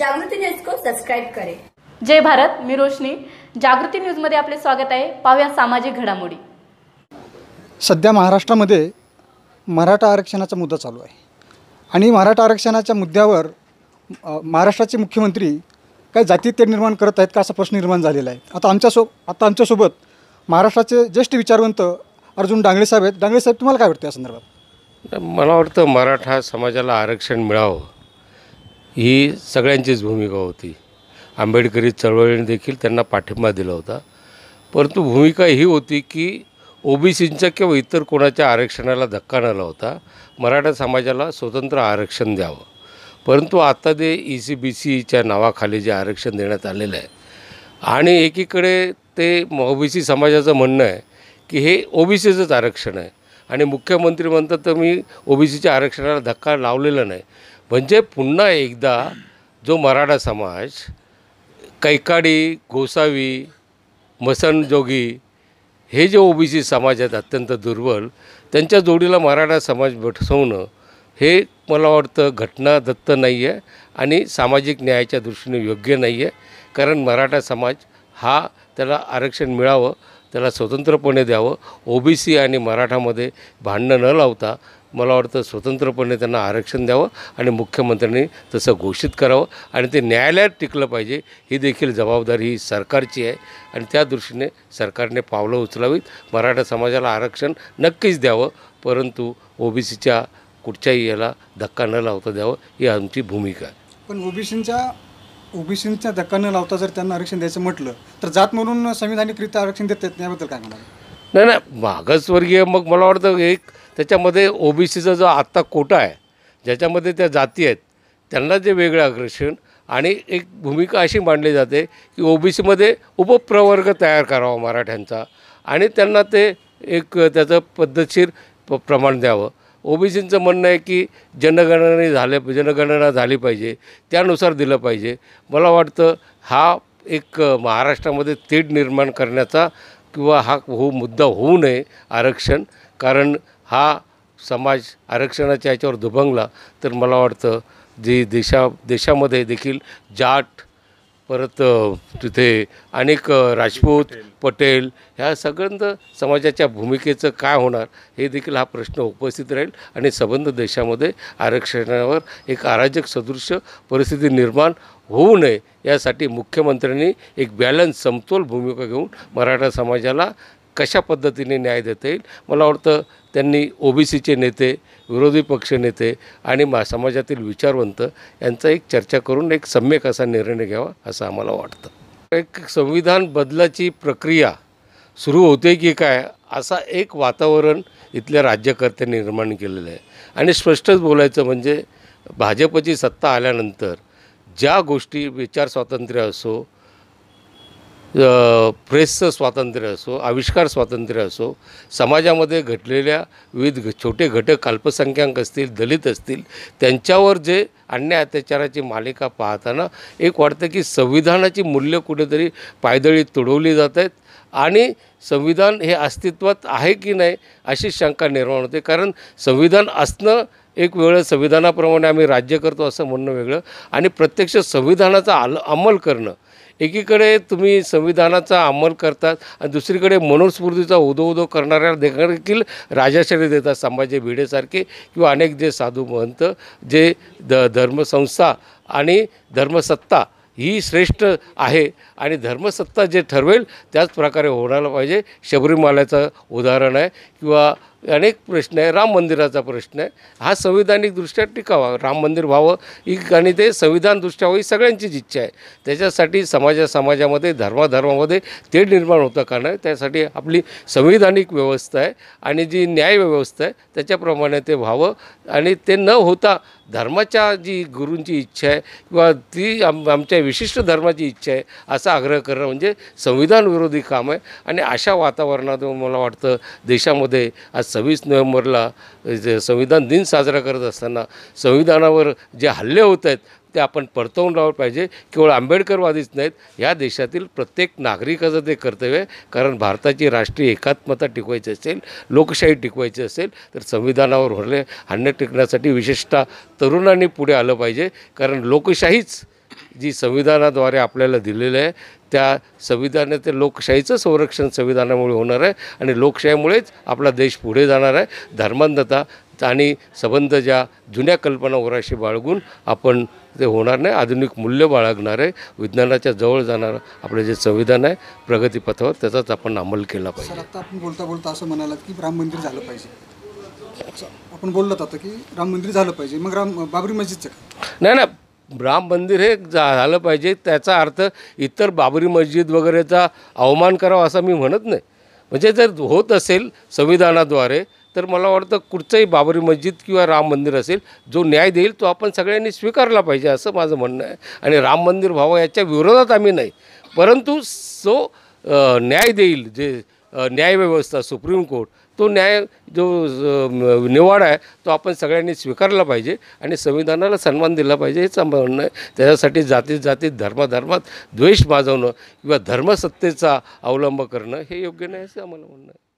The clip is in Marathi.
जागृती न्यूज को सबस्क्राईब करें जय भारत मी रोशनी जागृती न्यूजमध्ये आपले स्वागत आहे पाहूया सामाजिक घडामोडी सध्या महाराष्ट्रामध्ये मराठा आरक्षणाचा मुद्दा चालू आहे आणि मराठा आरक्षणाच्या मुद्द्यावर महाराष्ट्राचे मुख्यमंत्री काय जातीय निर्माण करत आहेत का असा प्रश्न निर्माण झालेला आहे आता आमच्यासो आता आमच्यासोबत महाराष्ट्राचे ज्येष्ठ विचारवंत अर्जुन डांगळे साहेब आहेत डांगळे साहेब तुम्हाला काय वाटतं या संदर्भात मला वाटतं मराठा समाजाला आरक्षण मिळावं ही सगळ्यांचीच भूमिका होती आंबेडकरी चळवळीने देखील त्यांना पाठिंबा दिला होता परंतु भूमिका ही होती की ओबीसींच्या किंवा इतर कोणाच्या आरक्षणाला धक्का न लावता मराठा समाजाला स्वतंत्र आरक्षण द्यावं परंतु आता ते ई सी बी सीच्या नावाखाली जे आरक्षण देण्यात आलेलं आहे आणि एकीकडे ते ओबीसी समाजाचं म्हणणं आहे की हे ओबीसीचंच आरक्षण आहे आणि मुख्यमंत्री म्हणतात तर मी ओबीसीच्या आरक्षणाला धक्का लावलेला नाही म्हणजे पुन्हा एकदा जो मराठा समाज कैकाडी गोसावी मसनजोगी हे जे ओबीसी समाज आहेत अत्यंत दुर्बल त्यांच्या जोडीला मराठा समाज बसवणं हे मला वाटतं घटना दत्त नाही आहे आणि सामाजिक न्यायाच्या दृष्टीने योग्य नाही आहे कारण मराठा समाज हा त्याला आरक्षण मिळावं त्याला स्वतंत्रपणे द्यावं ओबीसी आणि मराठामध्ये भांडणं न लावता मला वाटतं स्वतंत्रपणे त्यांना आरक्षण द्यावं आणि मुख्यमंत्र्यांनी तसं घोषित करावं आणि ते न्यायालयात टिकलं पाहिजे ही देखील जबाबदारी ही सरकारची आहे आणि त्या दृष्टीने सरकारने पावलं उचलावीत मराठा समाजाला आरक्षण नक्कीच द्यावं परंतु ओबीसीच्या कुठच्याही याला धक्का न लावता द्यावं ही आमची भूमिका आहे पण बी ओबीसींच्या धक्का न लावता जर त्यांना आरक्षण द्यायचं म्हटलं तर जात म्हणून संविधानिकरित्या आरक्षण देत याबद्दल काय म्हणाल नाही नाही मागासवर्गीय मग मला वाटतं एक त्याच्यामध्ये ओबीसीचा जो आत्ता कोटा आहे ज्याच्यामध्ये त्या जाती आहेत त्यांना जे वेगळं आकर्षण आणि एक भूमिका अशी मांडली जाते की सीमध्ये उपप्रवर्ग तयार करावा मराठ्यांचा आणि त्यांना ते एक त्याचं पद्धतशीर प प्रमाण द्यावं ओबीसींचं म्हणणं आहे की जनगणना झाले जनगणना झाली पाहिजे त्यानुसार दिलं पाहिजे मला वाटतं हा एक महाराष्ट्रामध्ये तेढ निर्माण करण्याचा किंवा हा हो मुद्दा होऊ नये आरक्षण कारण हा समाज आरक्षणाच्या याच्यावर दुभंगला तर मला वाटतं जी देशा देशामध्ये देखील जाट परत तिथे अनेक राजपूत पटेल ह्या सगळ्यांचं समाजाच्या भूमिकेचं काय होणार हे देखील हा प्रश्न उपस्थित राहील आणि संबंध देशामध्ये आरक्षणावर एक अराजक सदृश परिस्थिती निर्माण होऊ नये यासाठी मुख्यमंत्र्यांनी एक बॅलन्स समतोल भूमिका घेऊन मराठा समाजाला कशा पद्धतीने न्याय देता येईल मला वाटतं त्यांनी ओबीसीचे नेते विरोधी नेते आणि मा समाजातील विचारवंत यांचा एक चर्चा करून एक सम्यक असा निर्णय घ्यावा असं आम्हाला वाटतं एक संविधान बदलाची प्रक्रिया सुरू होते की काय असा एक वातावरण इथल्या राज्यकर्त्यांनी निर्माण केलेलं आहे आणि स्पष्टच बोलायचं म्हणजे भाजपची सत्ता आल्यानंतर ज्या गोष्टी विचार स्वातंत्र्य असो प्रेसचं स्वातंत्र्य असो आविष्कार स्वातंत्र्य असो समाजामध्ये घटलेल्या विविध छोटे घटक अल्पसंख्याक असतील दलित असतील त्यांच्यावर जे अन्याय अत्याचाराची मालिका पाहताना एक वाटतं की संविधानाची मूल्य कुठेतरी पायदळी तुडवली जात आहेत आणि संविधान हे अस्तित्वात आहे की नाही अशी शंका निर्माण होते कारण संविधान असणं एक वेळ संविधानाप्रमाणे आम्ही राज्य करतो असं म्हणणं वेगळं आणि प्रत्यक्ष संविधानाचा आल अंमल करणं एकीकडे तुम्ही संविधानाचा अंमल करतात आणि दुसरीकडे मनोस्फूर्तीचा उदो करणाऱ्या देखील राजाश्रय देतात संभाजी भिडेसारखे किंवा अनेक जे साधू महंत जे द धर्मसंस्था आणि धर्मसत्ता ही श्रेष्ठ आहे आणि धर्मसत्ता जे ठरवेल त्याच प्रकारे पाहिजे शबरीमाल्याचं उदाहरण आहे किंवा अनेक प्रश्न आहे राम मंदिराचा प्रश्न आहे हा संविधानिकदृष्ट्या टिकावा राम मंदिर व्हावं ही आणि ते संविधानदृष्ट्या व्हावं ही सगळ्यांचीच इच्छा आहे त्याच्यासाठी समाजा समाजामध्ये धर्माधर्मामध्ये ते निर्माण होतं का नाही त्यासाठी आपली संविधानिक व्यवस्था आहे आणि जी न्याय व्यवस्था आहे त्याच्याप्रमाणे ते व्हावं आणि ते न होता धर्माच्या जी गुरूंची इच्छा आहे किंवा ती आम आमच्या विशिष्ट धर्माची इच्छा आहे असा आग्रह करणं म्हणजे संविधानविरोधी काम आहे आणि अशा वातावरणात मला वाटतं देशामध्ये सव्वीस नोव्हेंबरला संविधान दिन साजरा करत असताना संविधानावर जे हल्ले होत आहेत ते आपण परतवून राहिलं पाहिजे केवळ आंबेडकरवादीच नाहीत या देशातील प्रत्येक नागरिकाचं ते कर्तव्य आहे कारण भारताची राष्ट्रीय एकात्मता टिकवायची असेल लोकशाही टिकवायची असेल तर संविधानावर हल्ले हल्ले टिकण्यासाठी विशेषतः तरुणांनी पुढे आलं पाहिजे कारण लोकशाहीच जी संविधानाद्वारे आपल्याला दिलेलं आहे त्या संविधानात ते लोकशाहीचं संरक्षण संविधानामुळे होणार आहे आणि लोकशाहीमुळेच आपला देश पुढे जाणार आहे धर्मांधता आणि संबंध ज्या जुन्या कल्पना वराशी बाळगून आपण ते होणार नाही आधुनिक मूल्य बाळगणार आहे विज्ञानाच्या जवळ जाणार आपलं जे संविधान आहे प्रगतीपथावर त्याचाच आपण अंमल केला पाहिजे आता आपण बोलता बोलता असं म्हणालात की राम मंदिर झालं पाहिजे आपण बोललात आता की राम मंदिर झालं पाहिजे मग राम बाबरी मस्जिदचं नाही ना राम मंदिर हे झालं पाहिजे त्याचा अर्थ इतर बाबरी मस्जिद वगैरेचा अवमान करावा असं मी म्हणत नाही म्हणजे जर होत असेल संविधानाद्वारे तर मला वाटतं कुठचंही बाबरी मस्जिद किंवा राम मंदिर असेल जो न्याय देईल तो आपण सगळ्यांनी स्वीकारला पाहिजे असं माझं म्हणणं आहे आणि राम मंदिर व्हावं याच्या विरोधात आम्ही नाही परंतु जो न्याय देईल जे न्यायव्यवस्था सुप्रीम कोर्ट तो न्याय जो निवाडा आहे तो आपण सगळ्यांनी स्वीकारला पाहिजे आणि संविधानाला सन्मान दिला पाहिजे हेच म्हणणं आहे त्याच्यासाठी जातीत जातीत धर्माधर्मात द्वेष माजवणं किंवा धर्मसत्तेचा अवलंब करणं हे योग्य नाही असं आम्हाला म्हणणं आहे